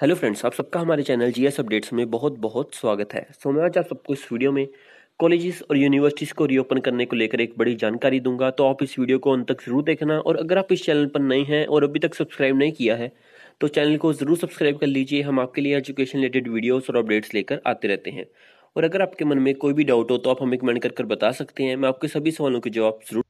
hello friends आप सबका हमारे चैनल जीएस अपडेट्स में बहुत बहुत स्वागत है सो मैं आज आप सबको इस वीडियो में कॉलेजेस और यूनिवर्सिटीज़ को रीओपन करने को लेकर एक बड़ी जानकारी दूंगा तो आप इस वीडियो को अंत तक जरूर देखना और अगर आप इस चैनल पर नए हैं और अभी तक सब्सक्राइब नहीं किया है तो चैनल को ज़रूर सब्सक्राइब कर लीजिए हम आपके लिए एजुकेशन रिलेटेड वीडियोज़ और अपडेट्स लेकर आते रहते हैं और अगर आपके मन में कोई भी डाउट हो तो आप हमें कमेंट कर बता सकते हैं मैं आपके सभी सवालों के जवाब जरूर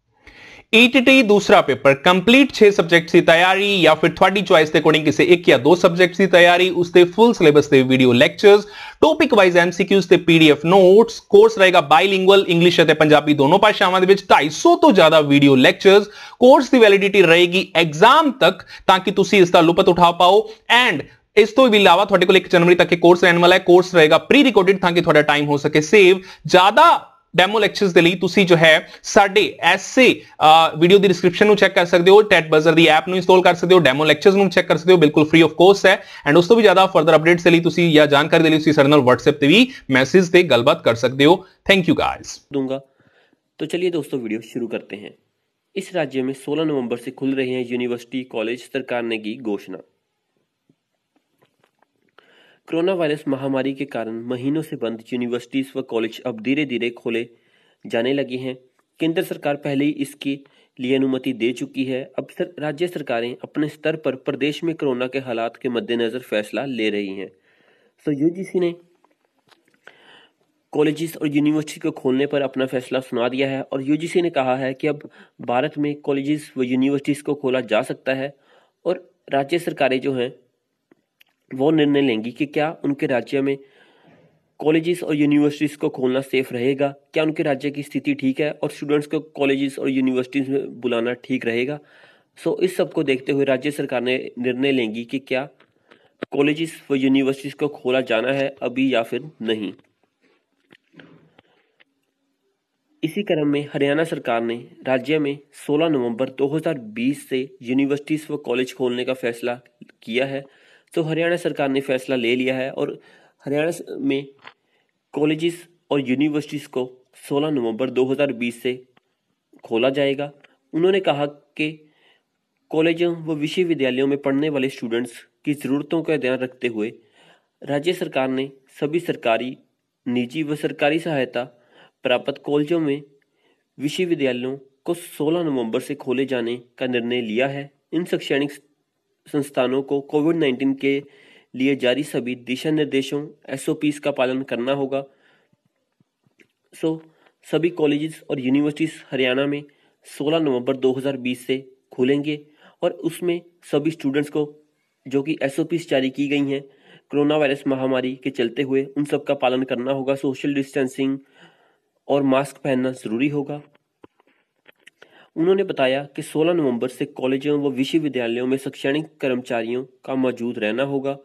ईटीटी e दूसरा पेपर कंप्लीट छह सब्जेक्ट की तैयारी या फिर थोड़ी चॉइस के अकॉर्डिंग किसी एक या दो सब्जेक्ट की तैयारी उसके फुल सिलेबस के video lecture topic wise MCQs से पीडीएफ नोट्स कोर्स रहेगा बाइलिंगुअल इंग्लिश और पंजाबी दोनों भाषावों के ढाई सौ तो ज्यादा वीडियो लैक्चर कोर्स की वैलिडिटी रहेगी एग्जाम तक ताकि इसका लुपत उठा पाओ एंड इस तो भी अलावा को एक जनवरी तक के कोर्स रहने वाला है कोर्स रहेगा प्री रिकॉर्डेड ताकि थोड़ा टाइम हो सके सेव ज्यादा डेमो लैक्चर के लिए तुम जो है साढ़े ऐसे वीडियो की डिस्क्रिप्शन चैक कर सकते हो टैट बजर की ऐप में इंस्टॉल कर सकते हो डेमो लैक्चर चैक कर सकते हो बिल्कुल फ्री ऑफ कोर्स है एंड उस तो भी ज्यादा फर्दर अपडेट्स के लिए तुम या जानकारी के लिए वट्सएप से भी मैसेज से गलबात कर सकते हो थैंक यू गाइज दूंगा तो चलिए दोस्तों वीडियो शुरू करते हैं इस राज्य में सोलह नवंबर से खुल रहे हैं यूनिवर्सिटी कॉलेज सरकार ने की घोषणा कोरोना वायरस महामारी के कारण महीनों से बंद यूनिवर्सिटीज व कॉलेज अब धीरे धीरे खोले जाने लगे हैं केंद्र सरकार पहले ही इसके लिए अनुमति दे चुकी है अब सर, राज्य सरकारें अपने स्तर पर प्रदेश में कोरोना के हालात के मद्देनज़र फैसला ले रही हैं सो so, यूजीसी ने कॉलेजेस और यूनिवर्सिटी को खोलने पर अपना फैसला सुना दिया है और यूजीसी ने कहा है कि अब भारत में कॉलेजेस व यूनिवर्सिटीज़ को खोला जा सकता है और राज्य सरकारें जो हैं वो निर्णय लेंगी कि क्या उनके राज्य में कॉलेजेस और यूनिवर्सिटीज़ को खोलना सेफ रहेगा क्या उनके राज्य की स्थिति ठीक है और स्टूडेंट्स को कॉलेजेस और यूनिवर्सिटीज़ में बुलाना ठीक रहेगा सो इस सब को देखते हुए राज्य सरकार ने निर्णय लेंगी कि क्या कॉलेजेस व यूनिवर्सिटीज़ को खोला जाना है अभी या फिर नहीं इसी क्रम में हरियाणा सरकार ने राज्य में 16 नवंबर 2020 से यूनिवर्सिटीज़ व कॉलेज खोलने का फैसला किया है तो हरियाणा सरकार ने फैसला ले लिया है और हरियाणा में कॉलेजेस और यूनिवर्सिटीज़ को 16 नवंबर 2020 से खोला जाएगा उन्होंने कहा कि कॉलेजों व विश्वविद्यालयों में पढ़ने वाले स्टूडेंट्स की ज़रूरतों का ध्यान रखते हुए राज्य सरकार ने सभी सरकारी निजी व सरकारी सहायता प्राप्त कॉलेजों में विश्वविद्यालयों को 16 नवंबर से खोले जाने का निर्णय लिया है इन शैक्षणिक संस्थानों को कोविड नाइन्टीन के लिए जारी सभी दिशा निर्देशों एस का पालन करना होगा सो so, सभी कॉलेजेस और यूनिवर्सिटीज़ हरियाणा में 16 नवंबर 2020 से खुलेंगे और उसमें सभी स्टूडेंट्स को जो कि एस जारी की गई हैं कोरोना वायरस महामारी के चलते हुए उन सब का पालन करना होगा सोशल डिस्टेंसिंग और मास्क पहनना ज़रूरी होगा उन्होंने बताया कि 16 नवंबर से कॉलेजों व विश्वविद्यालयों में शैक्षणिक कर्मचारियों का मौजूद रहना होगा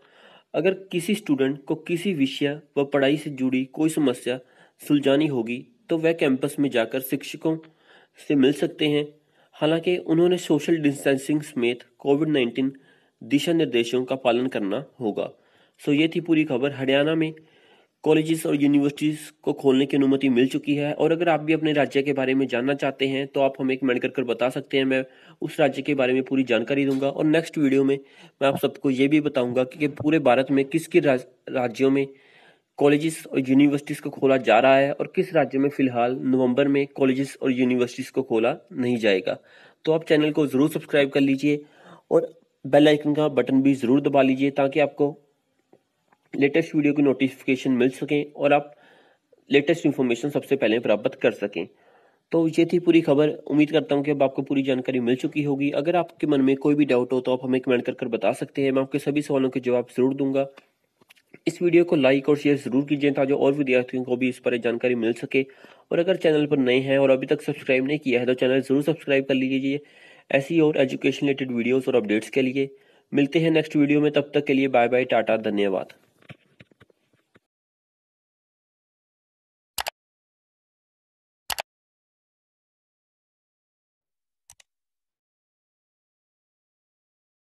अगर किसी स्टूडेंट को किसी विषय व पढ़ाई से जुड़ी कोई समस्या सुलझानी होगी तो वह कैंपस में जाकर शिक्षकों से मिल सकते हैं हालांकि उन्होंने सोशल डिस्टेंसिंग समेत कोविड नाइन्टीन दिशा निर्देशों का पालन करना होगा सो ये थी पूरी खबर हरियाणा में कॉलेजेस और यूनिवर्सिटीज़ को खोलने की अनुमति मिल चुकी है और अगर आप भी अपने राज्य के बारे में जानना चाहते हैं तो आप हमें कमेंट कर कर बता सकते हैं मैं उस राज्य के बारे में पूरी जानकारी दूंगा और नेक्स्ट वीडियो में मैं आप सबको ये भी बताऊंगा कि पूरे भारत में किस किस राज, राज्यों में कॉलेजेस और यूनिवर्सिटीज़ को खोला जा रहा है और किस राज्य में फ़िलहाल नवंबर में कॉलेजेस और यूनिवर्सिटीज़ को खोला नहीं जाएगा तो आप चैनल को ज़रूर सब्सक्राइब कर लीजिए और बेल आइकन का बटन भी ज़रूर दबा लीजिए ताकि आपको लेटेस्ट वीडियो की नोटिफिकेशन मिल सकें और आप लेटेस्ट इन्फॉर्मेशन सबसे पहले प्राप्त कर सकें तो ये थी पूरी खबर उम्मीद करता हूँ कि अब आपको पूरी जानकारी मिल चुकी होगी अगर आपके मन में कोई भी डाउट हो तो आप हमें कमेंट कर कर बता सकते हैं मैं आपके सभी सवालों के जवाब जरूर दूंगा इस वीडियो को लाइक और शेयर जरूर कीजिए ताकि और विद्यार्थियों को भी इस पर जानकारी मिल सके और अगर चैनल पर नए हैं और अभी तक सब्सक्राइब नहीं किया है तो चैनल जरूर सब्सक्राइब कर लीजिए ऐसी और एजुकेशन रिलेटेड वीडियोज़ और अपडेट्स के लिए मिलते हैं नेक्स्ट वीडियो में तब तक के लिए बाय बाय टाटा धन्यवाद